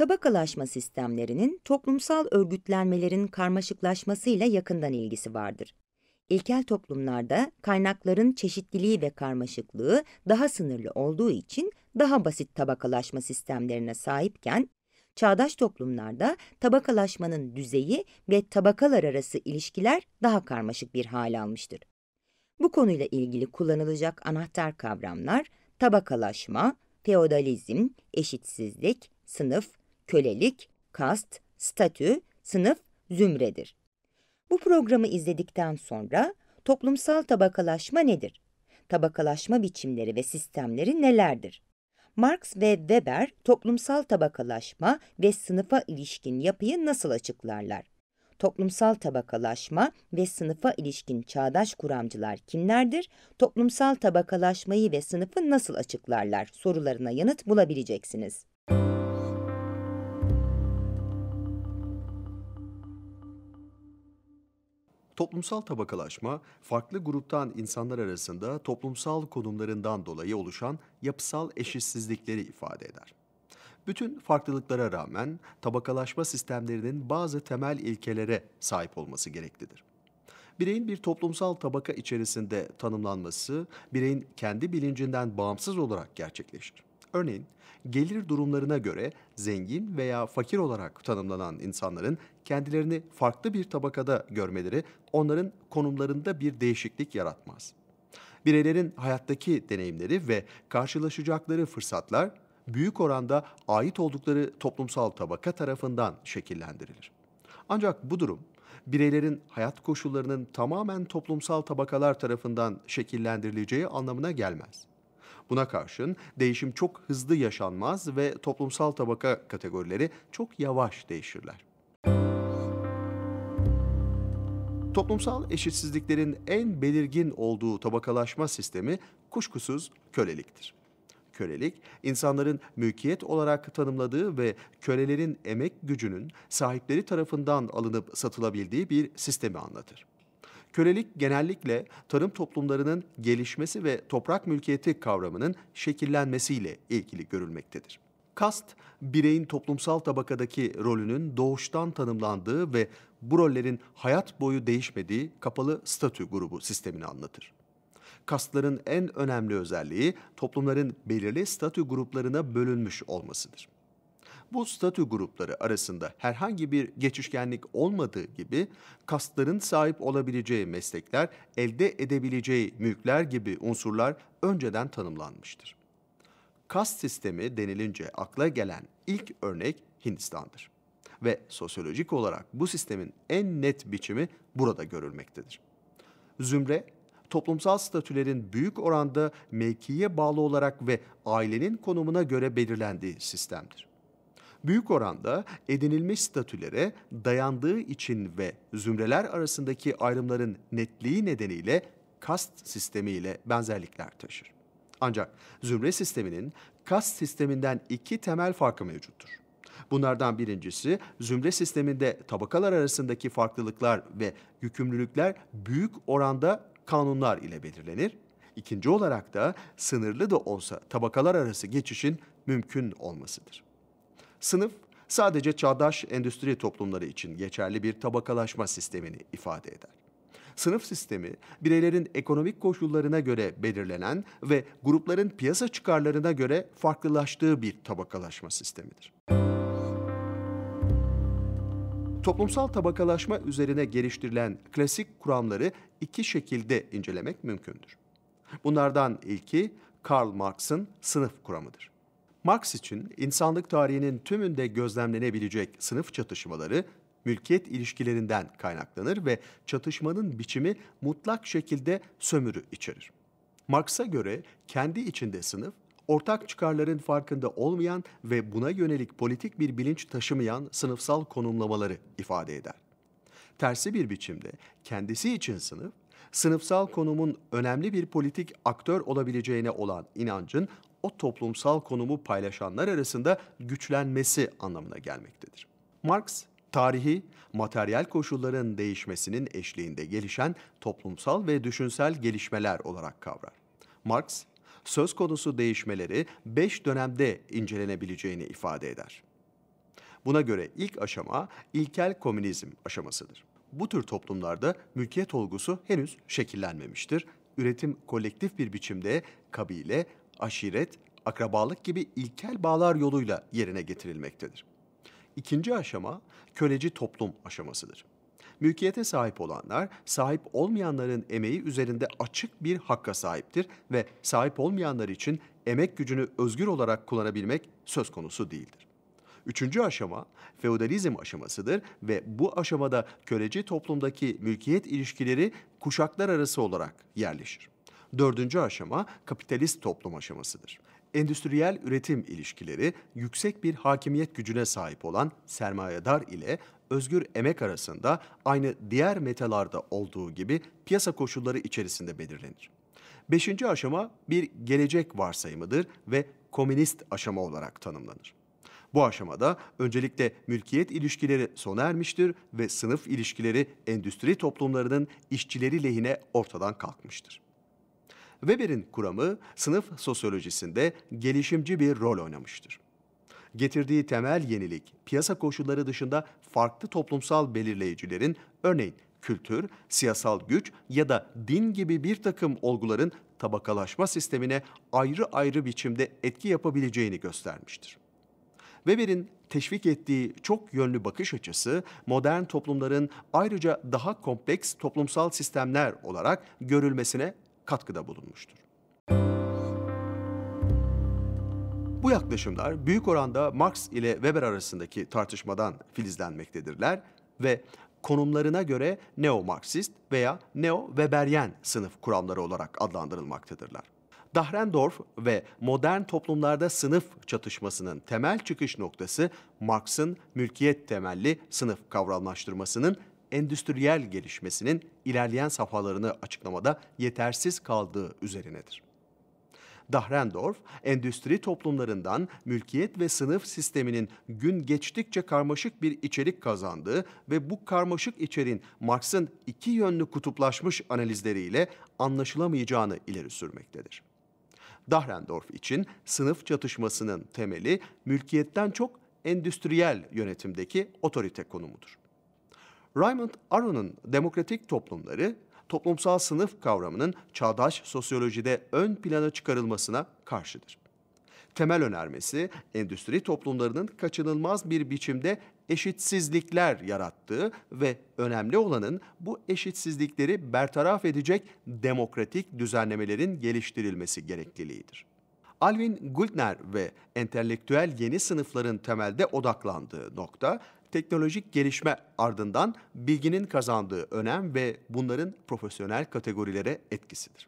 tabakalaşma sistemlerinin toplumsal örgütlenmelerin karmaşıklaşmasıyla yakından ilgisi vardır. İlkel toplumlarda kaynakların çeşitliliği ve karmaşıklığı daha sınırlı olduğu için daha basit tabakalaşma sistemlerine sahipken, çağdaş toplumlarda tabakalaşmanın düzeyi ve tabakalar arası ilişkiler daha karmaşık bir hal almıştır. Bu konuyla ilgili kullanılacak anahtar kavramlar tabakalaşma, feodalizm, eşitsizlik, sınıf, kölelik, kast, statü, sınıf, zümredir. Bu programı izledikten sonra toplumsal tabakalaşma nedir? Tabakalaşma biçimleri ve sistemleri nelerdir? Marx ve Weber toplumsal tabakalaşma ve sınıfa ilişkin yapıyı nasıl açıklarlar? Toplumsal tabakalaşma ve sınıfa ilişkin çağdaş kuramcılar kimlerdir? Toplumsal tabakalaşmayı ve sınıfı nasıl açıklarlar? Sorularına yanıt bulabileceksiniz. Müzik Toplumsal tabakalaşma, farklı gruptan insanlar arasında toplumsal konumlarından dolayı oluşan yapısal eşitsizlikleri ifade eder. Bütün farklılıklara rağmen tabakalaşma sistemlerinin bazı temel ilkelere sahip olması gereklidir. Bireyin bir toplumsal tabaka içerisinde tanımlanması, bireyin kendi bilincinden bağımsız olarak gerçekleşir. Örneğin gelir durumlarına göre zengin veya fakir olarak tanımlanan insanların kendilerini farklı bir tabakada görmeleri onların konumlarında bir değişiklik yaratmaz. Bireylerin hayattaki deneyimleri ve karşılaşacakları fırsatlar büyük oranda ait oldukları toplumsal tabaka tarafından şekillendirilir. Ancak bu durum bireylerin hayat koşullarının tamamen toplumsal tabakalar tarafından şekillendirileceği anlamına gelmez. Buna karşın değişim çok hızlı yaşanmaz ve toplumsal tabaka kategorileri çok yavaş değişirler. Toplumsal eşitsizliklerin en belirgin olduğu tabakalaşma sistemi kuşkusuz köleliktir. Kölelik, insanların mülkiyet olarak tanımladığı ve kölelerin emek gücünün sahipleri tarafından alınıp satılabildiği bir sistemi anlatır. Kölelik genellikle tarım toplumlarının gelişmesi ve toprak mülkiyeti kavramının şekillenmesiyle ilgili görülmektedir. Kast, bireyin toplumsal tabakadaki rolünün doğuştan tanımlandığı ve bu rollerin hayat boyu değişmediği kapalı statü grubu sistemini anlatır. Kastların en önemli özelliği toplumların belirli statü gruplarına bölünmüş olmasıdır. Bu statü grupları arasında herhangi bir geçişkenlik olmadığı gibi kastların sahip olabileceği meslekler, elde edebileceği mülkler gibi unsurlar önceden tanımlanmıştır. Kast sistemi denilince akla gelen ilk örnek Hindistan'dır ve sosyolojik olarak bu sistemin en net biçimi burada görülmektedir. Zümre, toplumsal statülerin büyük oranda mevkiye bağlı olarak ve ailenin konumuna göre belirlendiği sistemdir büyük oranda edinilmiş statülere dayandığı için ve zümreler arasındaki ayrımların netliği nedeniyle kast sistemiyle benzerlikler taşır. Ancak zümre sisteminin kast sisteminden iki temel farkı mevcuttur. Bunlardan birincisi zümre sisteminde tabakalar arasındaki farklılıklar ve yükümlülükler büyük oranda kanunlar ile belirlenir. İkinci olarak da sınırlı da olsa tabakalar arası geçişin mümkün olmasıdır. Sınıf sadece çağdaş endüstri toplumları için geçerli bir tabakalaşma sistemini ifade eder. Sınıf sistemi bireylerin ekonomik koşullarına göre belirlenen ve grupların piyasa çıkarlarına göre farklılaştığı bir tabakalaşma sistemidir. Toplumsal tabakalaşma üzerine geliştirilen klasik kuramları iki şekilde incelemek mümkündür. Bunlardan ilki Karl Marx'ın sınıf kuramıdır. Marx için insanlık tarihinin tümünde gözlemlenebilecek sınıf çatışmaları mülkiyet ilişkilerinden kaynaklanır ve çatışmanın biçimi mutlak şekilde sömürü içerir. Marx'a göre kendi içinde sınıf, ortak çıkarların farkında olmayan ve buna yönelik politik bir bilinç taşımayan sınıfsal konumlamaları ifade eder. Tersi bir biçimde kendisi için sınıf, sınıfsal konumun önemli bir politik aktör olabileceğine olan inancın o toplumsal konumu paylaşanlar arasında güçlenmesi anlamına gelmektedir. Marx, tarihi materyal koşulların değişmesinin eşliğinde gelişen toplumsal ve düşünsel gelişmeler olarak kavrar. Marx, söz konusu değişmeleri beş dönemde incelenebileceğini ifade eder. Buna göre ilk aşama ilkel komünizm aşamasıdır. Bu tür toplumlarda mülkiyet olgusu henüz şekillenmemiştir. Üretim kolektif bir biçimde kabile, aşiret, akrabalık gibi ilkel bağlar yoluyla yerine getirilmektedir. İkinci aşama köleci toplum aşamasıdır. Mülkiyete sahip olanlar, sahip olmayanların emeği üzerinde açık bir hakka sahiptir ve sahip olmayanlar için emek gücünü özgür olarak kullanabilmek söz konusu değildir. Üçüncü aşama feodalizm aşamasıdır ve bu aşamada köleci toplumdaki mülkiyet ilişkileri kuşaklar arası olarak yerleşir. Dördüncü aşama kapitalist toplum aşamasıdır. Endüstriyel üretim ilişkileri yüksek bir hakimiyet gücüne sahip olan sermayedar ile özgür emek arasında aynı diğer metalarda olduğu gibi piyasa koşulları içerisinde belirlenir. Beşinci aşama bir gelecek varsayımıdır ve komünist aşama olarak tanımlanır. Bu aşamada öncelikle mülkiyet ilişkileri sona ermiştir ve sınıf ilişkileri endüstri toplumlarının işçileri lehine ortadan kalkmıştır. Weber'in kuramı sınıf sosyolojisinde gelişimci bir rol oynamıştır. Getirdiği temel yenilik, piyasa koşulları dışında farklı toplumsal belirleyicilerin, örneğin kültür, siyasal güç ya da din gibi bir takım olguların tabakalaşma sistemine ayrı ayrı biçimde etki yapabileceğini göstermiştir. Weber'in teşvik ettiği çok yönlü bakış açısı modern toplumların ayrıca daha kompleks toplumsal sistemler olarak görülmesine katkıda bulunmuştur. Bu yaklaşımlar büyük oranda Marx ile Weber arasındaki tartışmadan filizlenmektedirler ve konumlarına göre neo-Marksist veya neo-Weberyen sınıf kuramları olarak adlandırılmaktadırlar. Dahrendorf ve modern toplumlarda sınıf çatışmasının temel çıkış noktası Marx'ın mülkiyet temelli sınıf kavramlaştırmasının endüstriyel gelişmesinin ilerleyen safhalarını açıklamada yetersiz kaldığı üzerinedir. Dahrendorf, endüstri toplumlarından mülkiyet ve sınıf sisteminin gün geçtikçe karmaşık bir içerik kazandığı ve bu karmaşık içerin Marx'ın iki yönlü kutuplaşmış analizleriyle anlaşılamayacağını ileri sürmektedir. Dahrendorf için sınıf çatışmasının temeli mülkiyetten çok endüstriyel yönetimdeki otorite konumudur. Raymond Aron'un demokratik toplumları, toplumsal sınıf kavramının çağdaş sosyolojide ön plana çıkarılmasına karşıdır. Temel önermesi, endüstri toplumlarının kaçınılmaz bir biçimde eşitsizlikler yarattığı ve önemli olanın bu eşitsizlikleri bertaraf edecek demokratik düzenlemelerin geliştirilmesi gerekliliğidir. Alvin Gultner ve entelektüel yeni sınıfların temelde odaklandığı nokta teknolojik gelişme ardından bilginin kazandığı önem ve bunların profesyonel kategorilere etkisidir.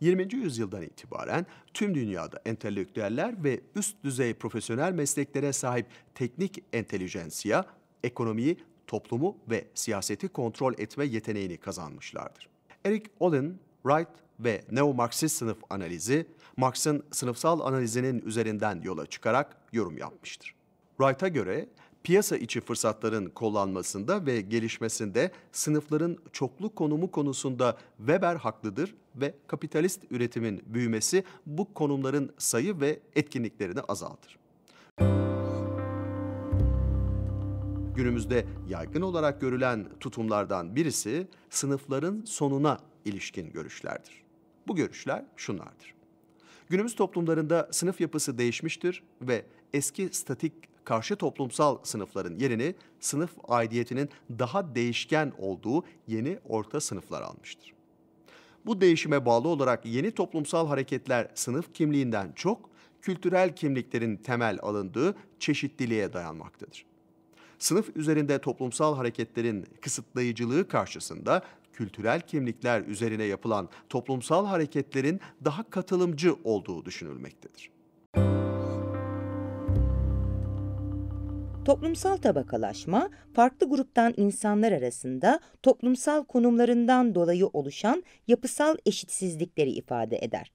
20. yüzyıldan itibaren tüm dünyada entelektüeller ve üst düzey profesyonel mesleklere sahip teknik entelijensiya, ekonomiyi, toplumu ve siyaseti kontrol etme yeteneğini kazanmışlardır. Eric Olin, Wright ve neo-Marksist sınıf analizi, Marx'ın sınıfsal analizinin üzerinden yola çıkarak yorum yapmıştır. Wright'a göre piyasa içi fırsatların kollanmasında ve gelişmesinde sınıfların çoklu konumu konusunda Weber haklıdır ve kapitalist üretimin büyümesi bu konumların sayı ve etkinliklerini azaltır. Günümüzde yaygın olarak görülen tutumlardan birisi sınıfların sonuna ilişkin görüşlerdir. Bu görüşler şunlardır. Günümüz toplumlarında sınıf yapısı değişmiştir ve eski statik karşı toplumsal sınıfların yerini sınıf aidiyetinin daha değişken olduğu yeni orta sınıflar almıştır. Bu değişime bağlı olarak yeni toplumsal hareketler sınıf kimliğinden çok kültürel kimliklerin temel alındığı çeşitliliğe dayanmaktadır. Sınıf üzerinde toplumsal hareketlerin kısıtlayıcılığı karşısında kültürel kimlikler üzerine yapılan toplumsal hareketlerin daha katılımcı olduğu düşünülmektedir. Toplumsal tabakalaşma, farklı gruptan insanlar arasında toplumsal konumlarından dolayı oluşan yapısal eşitsizlikleri ifade eder.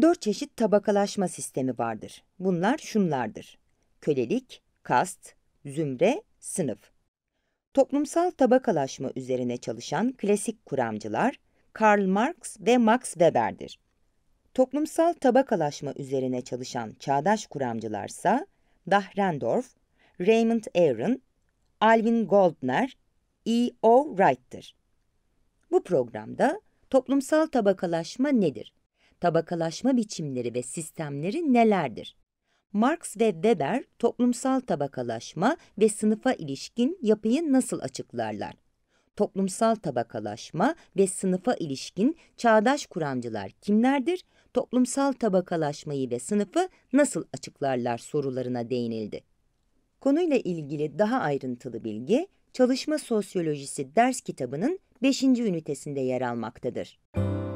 Dört çeşit tabakalaşma sistemi vardır. Bunlar şunlardır. Kölelik, kast, zümre, sınıf. Toplumsal tabakalaşma üzerine çalışan klasik kuramcılar Karl Marx ve Max Weber'dir. Toplumsal tabakalaşma üzerine çalışan çağdaş kuramcılarsa Dahrendorf, Raymond Aaron, Alvin Goldner, E.O. O. Wright'tır. Bu programda toplumsal tabakalaşma nedir? Tabakalaşma biçimleri ve sistemleri nelerdir? Marx ve Weber toplumsal tabakalaşma ve sınıfa ilişkin yapıyı nasıl açıklarlar? Toplumsal tabakalaşma ve sınıfa ilişkin çağdaş kuramcılar kimlerdir? Toplumsal tabakalaşmayı ve sınıfı nasıl açıklarlar sorularına değinildi. Konuyla ilgili daha ayrıntılı bilgi, Çalışma Sosyolojisi ders kitabının 5. ünitesinde yer almaktadır.